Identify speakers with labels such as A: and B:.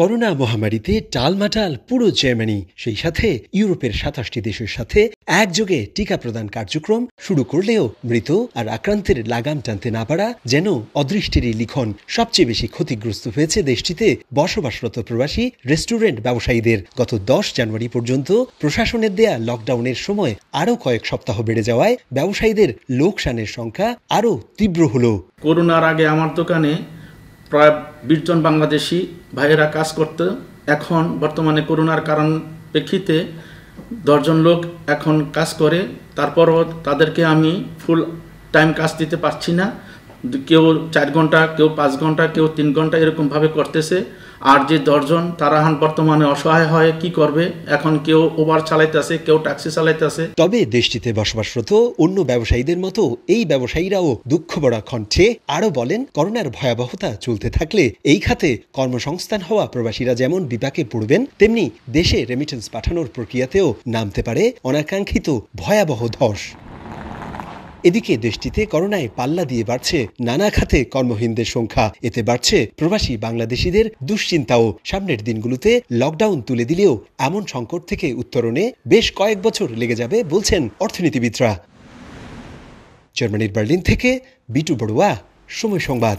A: corona মহামারীতে টালমাটাল পুরো Germany সেই সাথে ইউরোপের সাতাশটি দেশের সাথে একযোগে টিকা প্রদান কার্যক্রম শুরু করলেও মৃত আর আক্রান্তের লাগাম টানতে না পারা যেন অদৃষ্টিরই লিখন সবচেয়ে বেশি ক্ষতিগ্রস্ত হয়েছে দেশটিতে বসবাসরত প্রবাসী রেস্টুরেন্ট ব্যবসায়ীদের গত দশ জানুয়ারি পর্যন্ত প্রশাসনের দেয়া লকডাউনের সময় আরও কয়েক সপ্তাহ বেড়ে যাওয়ায়
B: ব্যবসায়ীদের লোকসানের
A: সংখ্যা আরও তীব্র হল
B: করোনার আগে আমার দোকানে প্রায় বিশজন বাংলাদেশি ভাইয়েরা কাজ করত এখন বর্তমানে করোনার কারণ প্রেক্ষিতে দশজন লোক এখন কাজ করে তারপরও তাদেরকে আমি ফুল টাইম কাজ দিতে পারছি না কেউ চার ঘন্টা কেউ পাঁচ ঘন্টা কেউ তিন ঘন্টা এরকমভাবে করতেছে আর যে দশজন তারা এখন বর্তমানে অসহায় হয় কি করবে এখন কেউ ওভার চালাইতেছে কেউ ট্যাক্সি চালাইতেছে তবে দেশটিতে বসবাসরত
A: অন্য ব্যবসায়ীদের মতো এই ব্যবসায়ীরাও দুঃখ বড়া কণ্ঠে আরো বলেন করোনার ভয়াবহতা চলতে থাকলে এই খাতে কর্মসংস্থান হওয়া প্রবাসীরা যেমন বিপাকে পড়বেন তেমনি দেশে রেমিটেন্স পাঠানোর প্রক্রিয়াতেও নামতে পারে অনাকাঙ্ক্ষিত ভয়াবহ ধস এদিকে দেশটিতে করোনায় পাল্লা দিয়ে বাড়ছে নানা খাতে কর্মহীনদের সংখ্যা এতে বাড়ছে প্রবাসী বাংলাদেশিদের দুশ্চিন্তাও সামনের দিনগুলোতে লকডাউন তুলে দিলেও এমন সংকট থেকে উত্তরণে বেশ কয়েক বছর লেগে যাবে বলছেন অর্থনীতিবিদরা জার্মানির বার্লিন থেকে বিটু বড়ুয়া সময় সংবাদ